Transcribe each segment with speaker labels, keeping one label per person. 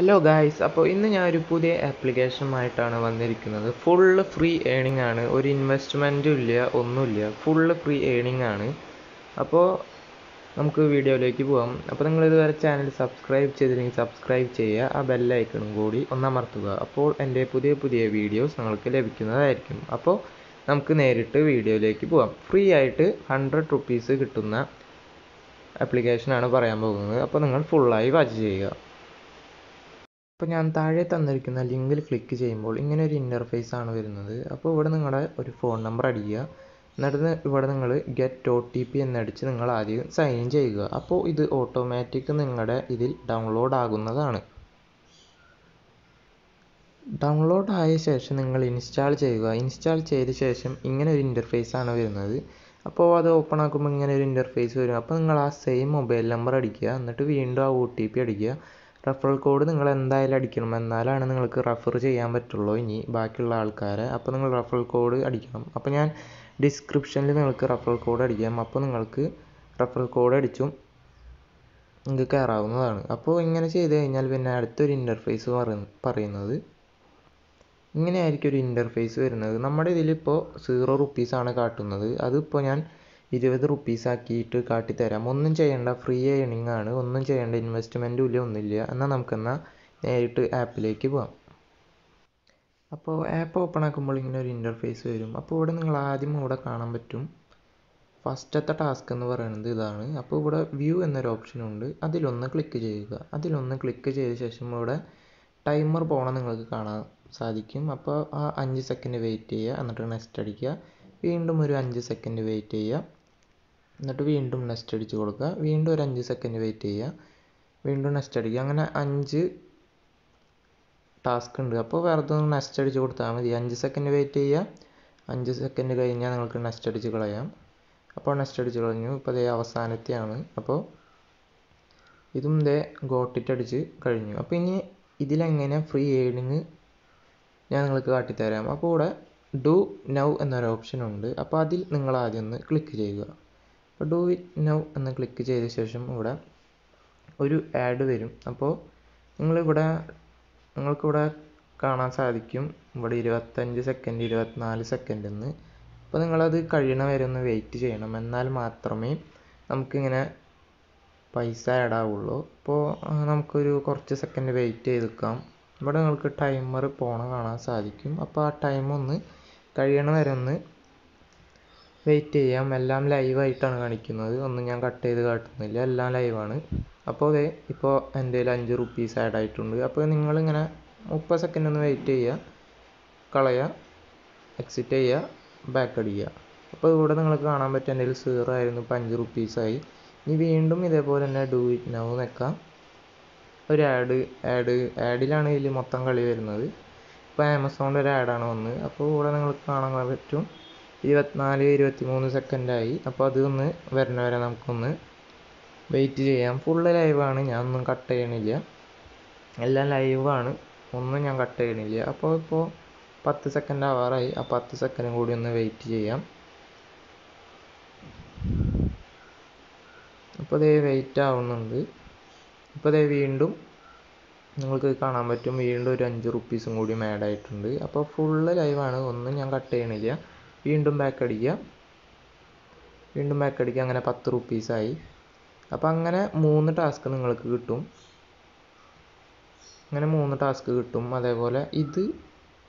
Speaker 1: hello guys അപ്പോൾ ഇന്ന് ഞാൻ ഒരു പുതിയ ആപ്ലിക്കേഷനുമായിട്ടാണ് വന്നിരിക്കുന്നത് ഫുള്ള് ഫ്രീ ഏണിംഗ് ആണ് ഒരു ഇൻവെസ്റ്റ്മെൻറ്റും ഇല്ല ഒന്നുമില്ല ഫുള്ള് ഫ്രീ ഏണിംഗ് ആണ് അപ്പോൾ നമുക്ക് വീഡിയോയിലേക്ക് പോകാം അപ്പോൾ നിങ്ങൾ ഇതുവരെ ചാനൽ സബ്സ്ക്രൈബ് ചെയ്തില്ലെങ്കിൽ സബ്സ്ക്രൈബ് ചെയ്യുക ആ ബെല്ലൈക്കണും കൂടി ഒന്നമർത്തുക അപ്പോൾ എൻ്റെ പുതിയ പുതിയ വീഡിയോസ് നിങ്ങൾക്ക് ലഭിക്കുന്നതായിരിക്കും അപ്പോൾ നമുക്ക് നേരിട്ട് വീഡിയോയിലേക്ക് പോകാം ഫ്രീ ആയിട്ട് ഹൺഡ്രഡ് റുപ്പീസ് കിട്ടുന്ന ആപ്ലിക്കേഷനാണ് പറയാൻ പോകുന്നത് അപ്പോൾ നിങ്ങൾ ഫുള്ളായി വാച്ച് ചെയ്യുക ഇപ്പോൾ ഞാൻ താഴെ തന്നിരിക്കുന്ന ലിങ്കിൽ ക്ലിക്ക് ചെയ്യുമ്പോൾ ഇങ്ങനെ ഒരു ഇൻ്റർഫേസ് ആണ് വരുന്നത് അപ്പോൾ ഇവിടെ നിങ്ങളുടെ ഒരു ഫോൺ നമ്പർ അടിക്കുക എന്നിട്ട് ഇവിടെ നിങ്ങൾ ഗെറ്റ് ഒ ടി പി എന്നടിച്ച് നിങ്ങൾ ആദ്യം സൈൻ ഇൻ ചെയ്യുക അപ്പോൾ ഇത് ഓട്ടോമാറ്റിക് നിങ്ങളുടെ ഇതിൽ ഡൗൺലോഡ് ആകുന്നതാണ് ഡൗൺലോഡ് ആയ ശേഷം നിങ്ങൾ ഇൻസ്റ്റാൾ ചെയ്യുക ഇൻസ്റ്റാൾ ചെയ്ത ശേഷം ഇങ്ങനെ ഒരു ഇൻ്റർഫേസ് ആണ് വരുന്നത് അപ്പോൾ അത് ഓപ്പൺ ആക്കുമ്പോൾ ഇങ്ങനെ ഒരു ഇൻ്റർഫേസ് വരും അപ്പോൾ നിങ്ങൾ ആ സെയിം മൊബൈൽ നമ്പർ അടിക്കുക എന്നിട്ട് വീണ്ടും ആ ഒ ടി പി അടിക്കുക റഫറൽ കോഡ് നിങ്ങൾ എന്തായാലും അടിക്കണം എന്നാലാണ് നിങ്ങൾക്ക് റഫർ ചെയ്യാൻ പറ്റുള്ളൂ ഇനി ബാക്കിയുള്ള ആൾക്കാരെ അപ്പോൾ നിങ്ങൾ റഫറൽ കോഡ് അടിക്കണം അപ്പോൾ ഞാൻ ഡിസ്ക്രിപ്ഷനിൽ നിങ്ങൾക്ക് റഫറൽ കോഡ് അടിക്കാം അപ്പോൾ നിങ്ങൾക്ക് റഫർ കോഡ് അടിച്ചും നിങ്ങൾക്ക് കയറാവുന്നതാണ് അപ്പോൾ ഇങ്ങനെ ചെയ്ത് കഴിഞ്ഞാൽ പിന്നെ അടുത്തൊരു ഇൻ്റർഫേസ് പറയുന്നത് ഇങ്ങനെയായിരിക്കും ഒരു ഇൻ്റർഫേസ് വരുന്നത് നമ്മുടെ ഇതിലിപ്പോൾ സീറോ റുപ്പീസാണ് കാട്ടുന്നത് അതിപ്പോൾ ഞാൻ ഇരുപത് ആക്കിയിട്ട് കാട്ടിത്തരാം ഒന്നും ചെയ്യേണ്ട ഫ്രീ ഏണിംഗ് ആണ് ഒന്നും ചെയ്യേണ്ട ഇൻവെസ്റ്റ്മെൻറ്റും ഇല്ല ഒന്നുമില്ല എന്നാൽ നമുക്കെന്നാൽ നേരിട്ട് ആപ്പിലേക്ക് പോകാം അപ്പോൾ ആപ്പ് ഓപ്പൺ ആക്കുമ്പോൾ ഇങ്ങനെ ഒരു ഇൻ്റർഫേസ് വരും അപ്പോൾ ഇവിടെ നിങ്ങൾ ആദ്യം ഇവിടെ കാണാൻ പറ്റും ഫസ്റ്റത്തെ ടാസ്ക് എന്ന് പറയുന്നത് ഇതാണ് അപ്പോൾ ഇവിടെ വ്യൂ എന്നൊരു ഓപ്ഷനുണ്ട് അതിലൊന്ന് ക്ലിക്ക് ചെയ്യുക അതിലൊന്ന് ക്ലിക്ക് ചെയ്ത ശേഷം ഇവിടെ ടൈമർ പോകണം നിങ്ങൾക്ക് കാണാൻ സാധിക്കും അപ്പോൾ ആ അഞ്ച് സെക്കൻഡ് വെയിറ്റ് ചെയ്യുക എന്നിട്ട് നെക്സ്റ്റ് അടിക്കുക വീണ്ടും ഒരു അഞ്ച് സെക്കൻഡ് വെയിറ്റ് ചെയ്യുക എന്നിട്ട് വീണ്ടും നെക്സ്റ്റ് അടിച്ച് കൊടുക്കുക വീണ്ടും ഒരു അഞ്ച് സെക്കൻഡ് വെയിറ്റ് ചെയ്യുക വീണ്ടും നെക്സ്റ്റ് അടിക്കുക അങ്ങനെ അഞ്ച് ടാസ്ക് ഉണ്ട് അപ്പോൾ വെറുതെ ഒന്ന് നെക്സ്റ്റ് അടിച്ച് കൊടുത്താൽ മതി അഞ്ച് സെക്കൻഡ് വെയിറ്റ് ചെയ്യുക അഞ്ച് സെക്കൻഡ് കഴിഞ്ഞാൽ നിങ്ങൾക്ക് നെക്സ്റ്റ് അടിച്ച് കളയാം അപ്പോൾ നെക്സ്റ്റ് അടിച്ച് കളഞ്ഞു ഇപ്പോൾ അതേ അവസാനത്തെയാണ് അപ്പോൾ ഇതും ഇതേ ഗോട്ടിറ്റ് അടിച്ച് കഴിഞ്ഞു അപ്പോൾ ഇനി ഇതിലെങ്ങനെ ഫ്രീ ഏണിങ് ഞാൻ നിങ്ങൾക്ക് കാട്ടിത്തരാം അപ്പോൾ ഇവിടെ ഡു നൗ എന്നൊരു ഓപ്ഷൻ ഉണ്ട് അപ്പോൾ അതിൽ നിങ്ങൾ ആദ്യം ഒന്ന് ക്ലിക്ക് ചെയ്യുക ഡു ഇറ്റ് നൗ എന്ന് ക്ലിക്ക് ചെയ്ത ശേഷം ഇവിടെ ഒരു ആഡ് വരും അപ്പോൾ നിങ്ങളിവിടെ നിങ്ങൾക്കിവിടെ കാണാൻ സാധിക്കും ഇവിടെ ഇരുപത്തഞ്ച് സെക്കൻഡ് ഇരുപത്തിനാല് സെക്കൻഡ് എന്ന് അപ്പോൾ നിങ്ങളത് കഴിയണ വരെ ഒന്ന് വെയിറ്റ് ചെയ്യണം എന്നാൽ മാത്രമേ നമുക്കിങ്ങനെ പൈസ ആഡാവുള്ളൂ അപ്പോൾ നമുക്കൊരു കുറച്ച് സെക്കൻഡ് വെയിറ്റ് ചെയ്ത് ഇവിടെ നിങ്ങൾക്ക് ടൈമർ പോണ കാണാൻ സാധിക്കും അപ്പോൾ ആ ടൈം ഒന്ന് കഴിയണ വരെ ഒന്ന് വെയിറ്റ് ചെയ്യാം എല്ലാം ലൈവായിട്ടാണ് കാണിക്കുന്നത് ഒന്നും ഞാൻ കട്ട് ചെയ്ത് കാട്ടുന്നില്ല എല്ലാം ലൈവാണ് അപ്പോൾ അതെ ഇപ്പോൾ എൻ്റെ കയ്യിൽ അഞ്ച് റുപ്പീസ് ആഡ് ആയിട്ടുണ്ട് അപ്പോൾ നിങ്ങളിങ്ങനെ മുപ്പത് സെക്കൻഡ് ഒന്ന് വെയിറ്റ് ചെയ്യുക കളയുക എക്സിറ്റ് ചെയ്യുക ബാക്ക് അടിക്കുക അപ്പോൾ ഇവിടെ നിങ്ങൾക്ക് കാണാൻ പറ്റും എൻ്റെ കയ്യിൽ സീറോ ആയിരുന്നു ഇപ്പോൾ അഞ്ച് റുപ്പീസായി ഇനി വീണ്ടും ഇതേപോലെ തന്നെ ഡൂ ഇറ്റ് നൗ നിൽക്കാം ഒരു ആഡ് ആഡ് ആഡിലാണ് ഇതിൽ മൊത്തം കളി വരുന്നത് ഇപ്പോൾ ആമസോണിൻ്റെ ഒരു ആഡാണ് വന്നത് അപ്പോൾ ഇവിടെ നിങ്ങൾക്ക് കാണാൻ പറ്റും ഇരുപത്തിനാല് ഇരുപത്തി മൂന്ന് സെക്കൻഡായി അപ്പോൾ അതൊന്ന് വരണ വരെ നമുക്കൊന്ന് വെയിറ്റ് ചെയ്യാം ഫുള്ള് ലൈവാണ് ഞാൻ ഒന്നും കട്ട് ചെയ്യണില്ല എല്ലാം ലൈവാണ് ഒന്നും ഞാൻ കട്ട് ചെയ്യണില്ല അപ്പോൾ ഇപ്പോൾ പത്ത് സെക്കൻഡ് ആവാറായി ആ പത്ത് സെക്കൻഡും കൂടി ഒന്ന് വെയിറ്റ് ചെയ്യാം അപ്പോൾ ഇതേ വെയിറ്റ് ആവുന്നുണ്ട് ഇപ്പോൾ ഇതേ വീണ്ടും നിങ്ങൾക്ക് കാണാൻ പറ്റും വീണ്ടും ഒരു അഞ്ച് റുപ്പീസും കൂടി ആഡ് ആയിട്ടുണ്ട് അപ്പോൾ ഫുള്ള് ലൈവാണ് ഒന്നും ഞാൻ കട്ട് ചെയ്യണില്ല വീണ്ടും ബാക്ക് അടിക്കുക വീണ്ടും ബാക്ക് അടിക്കുക അങ്ങനെ പത്ത് റുപ്പീസായി അപ്പോൾ അങ്ങനെ മൂന്ന് ടാസ്ക് നിങ്ങൾക്ക് കിട്ടും അങ്ങനെ മൂന്ന് ടാസ്ക് കിട്ടും അതേപോലെ ഇത്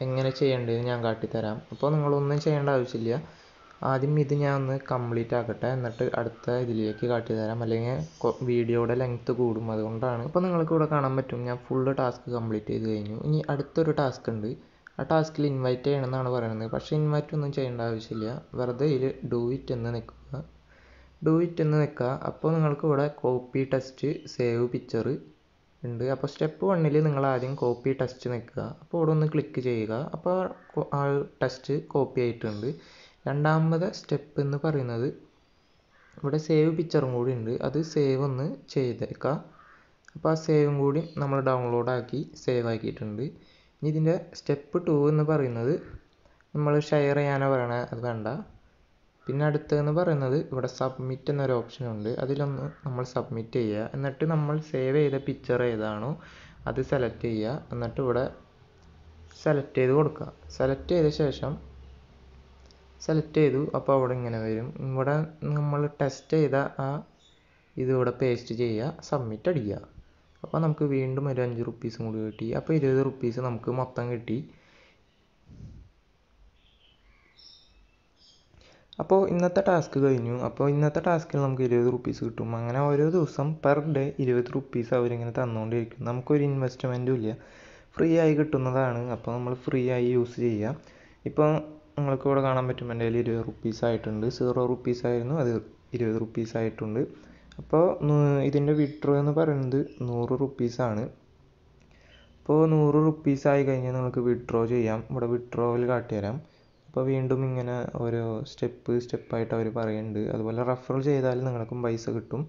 Speaker 1: എങ്ങനെ ചെയ്യേണ്ടതെന്ന് ഞാൻ കാട്ടിത്തരാം അപ്പോൾ നിങ്ങളൊന്നും ചെയ്യേണ്ട ആവശ്യമില്ല ആദ്യം ഇത് ഞാൻ ഒന്ന് കംപ്ലീറ്റ് ആക്കട്ടെ എന്നിട്ട് അടുത്ത ഇതിലേക്ക് കാട്ടിത്തരാം അല്ലെങ്കിൽ വീഡിയോയുടെ ലെങ്ത്ത് കൂടും അതുകൊണ്ടാണ് ഇപ്പോൾ നിങ്ങൾക്ക് ഇവിടെ കാണാൻ പറ്റും ഞാൻ ഫുള്ള് ടാസ്ക് കംപ്ലീറ്റ് ചെയ്ത് കഴിഞ്ഞു ഇനി അടുത്തൊരു ടാസ്ക് ഉണ്ട് ആ ടാസ്ക്കിൽ ഇൻവൈറ്റ് ചെയ്യണം എന്നാണ് പറയുന്നത് പക്ഷേ ഇൻവൈറ്റ് ഒന്നും ചെയ്യേണ്ട ആവശ്യമില്ല വെറുതെ ഇതിൽ ഡു ഇറ്റ് എന്ന് നിൽക്കുക ഡു ഇറ്റ് എന്ന് നിൽക്കുക അപ്പോൾ നിങ്ങൾക്ക് ഇവിടെ കോപ്പി ടെസ്റ്റ് സേവ് പിക്ചർ ഉണ്ട് അപ്പോൾ സ്റ്റെപ്പ് വണ്ണിൽ നിങ്ങൾ ആദ്യം കോപ്പി ടെസ്റ്റ് നിൽക്കുക അപ്പോൾ ഇവിടെ ഒന്ന് ക്ലിക്ക് ചെയ്യുക അപ്പോൾ ആ ടെസ്റ്റ് കോപ്പി ആയിട്ടുണ്ട് രണ്ടാമത് സ്റ്റെപ്പ് എന്ന് പറയുന്നത് ഇവിടെ സേവ് പിക്ചറും കൂടി ഉണ്ട് അത് സേവ് ഒന്ന് ചെയ്തേക്കുക അപ്പോൾ ആ സേവും കൂടി നമ്മൾ ഡൗൺലോഡ് ആക്കി സേവ് ആക്കിയിട്ടുണ്ട് ഇനി ഇതിൻ്റെ സ്റ്റെപ്പ് ടു എന്ന് പറയുന്നത് നമ്മൾ ഷെയർ ചെയ്യാനാണ് പറയണത് അത് വേണ്ട പിന്നെ അടുത്തതെന്ന് പറയുന്നത് ഇവിടെ സബ്മിറ്റ് എന്നൊരു ഓപ്ഷൻ ഉണ്ട് അതിലൊന്ന് നമ്മൾ സബ്മിറ്റ് ചെയ്യുക എന്നിട്ട് നമ്മൾ സേവ് ചെയ്ത പിക്ചർ ഏതാണോ അത് സെലക്ട് ചെയ്യുക എന്നിട്ട് ഇവിടെ സെലക്ട് ചെയ്ത് കൊടുക്കുക സെലക്ട് ചെയ്ത ശേഷം സെലക്ട് ചെയ്തു അപ്പോൾ അവിടെ ഇങ്ങനെ വരും ഇവിടെ നമ്മൾ ടെസ്റ്റ് ചെയ്ത ആ ഇതിവിടെ പേസ്റ്റ് ചെയ്യുക സബ്മിറ്റ് അടിക്കുക അപ്പോൾ നമുക്ക് വീണ്ടും ഒരു അഞ്ച് റുപ്പീസും കൂടി കിട്ടി അപ്പോൾ ഇരുപത് റുപ്പീസ് നമുക്ക് മൊത്തം കിട്ടി അപ്പോൾ ഇന്നത്തെ ടാസ്ക് കഴിഞ്ഞു അപ്പോൾ ഇന്നത്തെ ടാസ്കിൽ നമുക്ക് ഇരുപത് റുപ്പീസ് കിട്ടും അങ്ങനെ ഓരോ ദിവസം പെർ ഡേ ഇരുപത് റുപ്പീസ് അവരിങ്ങനെ തന്നുകൊണ്ടിരിക്കും നമുക്കൊരു ഇൻവെസ്റ്റ്മെൻറ്റും ഇല്ല ഫ്രീ ആയി കിട്ടുന്നതാണ് അപ്പോൾ നമ്മൾ ഫ്രീ ആയി യൂസ് ചെയ്യുക ഇപ്പോൾ നിങ്ങൾക്ക് ഇവിടെ കാണാൻ പറ്റും എൻ്റെ കയ്യിൽ ഇരുപത് റുപ്പീസ് ആയിട്ടുണ്ട് സീറോ റുപ്പീസ് ആയിരുന്നു അത് ഇരുപത് റുപ്പീസ് ആയിട്ടുണ്ട് അപ്പോൾ ഇതിൻ്റെ വിട്രോ എന്ന് പറയുന്നത് നൂറ് റുപ്പീസാണ് അപ്പോൾ നൂറ് ആയി കഴിഞ്ഞാൽ നമുക്ക് വിഡ്രോ ചെയ്യാം ഇവിടെ വിഡ്രോവൽ കാട്ടിത്തരാം അപ്പോൾ വീണ്ടും ഇങ്ങനെ ഓരോ സ്റ്റെപ്പ് സ്റ്റെപ്പായിട്ട് അവർ പറയുന്നുണ്ട് അതുപോലെ റെഫർ ചെയ്താൽ നിങ്ങൾക്കും പൈസ കിട്ടും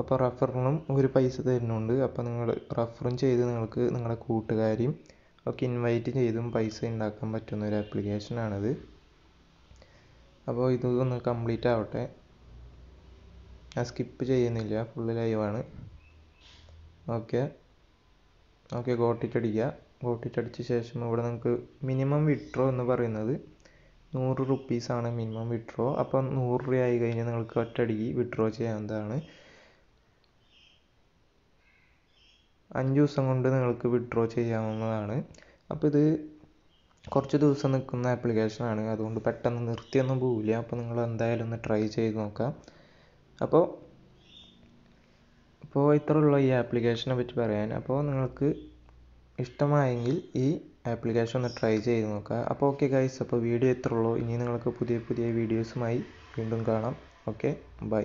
Speaker 1: അപ്പോൾ റെഫറിനും ഒരു പൈസ തരുന്നുണ്ട് അപ്പോൾ നിങ്ങൾ റെഫറും ചെയ്ത് നിങ്ങൾക്ക് നിങ്ങളുടെ കൂട്ടുകാരെയും ഒക്കെ ഇൻവൈറ്റ് ചെയ്തും പൈസ ഉണ്ടാക്കാൻ പറ്റുന്ന ഒരു ആപ്ലിക്കേഷനാണിത് അപ്പോൾ ഇത് ഒന്ന് കംപ്ലീറ്റ് ആവട്ടെ ഞാൻ സ്കിപ്പ് ചെയ്യുന്നില്ല ഫുൾ ലൈവ് ആണ് ഓക്കെ ഓക്കെ ഗോട്ടിറ്റ് അടിക്കുക ഗോട്ടിറ്റ് അടിച്ച ശേഷം ഇവിടെ നിങ്ങൾക്ക് മിനിമം വിഡ്രോ എന്ന് പറയുന്നത് നൂറ് റുപ്പീസാണ് മിനിമം വിഡ്രോ അപ്പം നൂറ് രൂപ ആയി കഴിഞ്ഞാൽ നിങ്ങൾക്ക് ഒറ്റയടിക്ക് വിഡ്രോ ചെയ്യാവുന്നതാണ് അഞ്ച് ദിവസം കൊണ്ട് നിങ്ങൾക്ക് വിഡ്രോ ചെയ്യാവുന്നതാണ് അപ്പോൾ ഇത് കുറച്ച് ദിവസം നിൽക്കുന്ന ആപ്ലിക്കേഷനാണ് അതുകൊണ്ട് പെട്ടെന്ന് നിർത്തിയൊന്നും പോവില്ല അപ്പോൾ നിങ്ങൾ എന്തായാലും ഒന്ന് ട്രൈ ചെയ്ത് നോക്കാം അപ്പോൾ ഇപ്പോൾ ഇത്ര ഉള്ളൂ ഈ ആപ്ലിക്കേഷനെ പറ്റി പറയാൻ അപ്പോൾ നിങ്ങൾക്ക് ഇഷ്ടമായെങ്കിൽ ഈ ആപ്ലിക്കേഷൻ ഒന്ന് ട്രൈ ചെയ്ത് നോക്കുക അപ്പോൾ ഓക്കെ ഗൈസ് അപ്പോൾ വീഡിയോ ഇത്രയേ ഉള്ളൂ ഇനി നിങ്ങൾക്ക് പുതിയ പുതിയ വീഡിയോസുമായി വീണ്ടും കാണാം ഓക്കെ ബൈ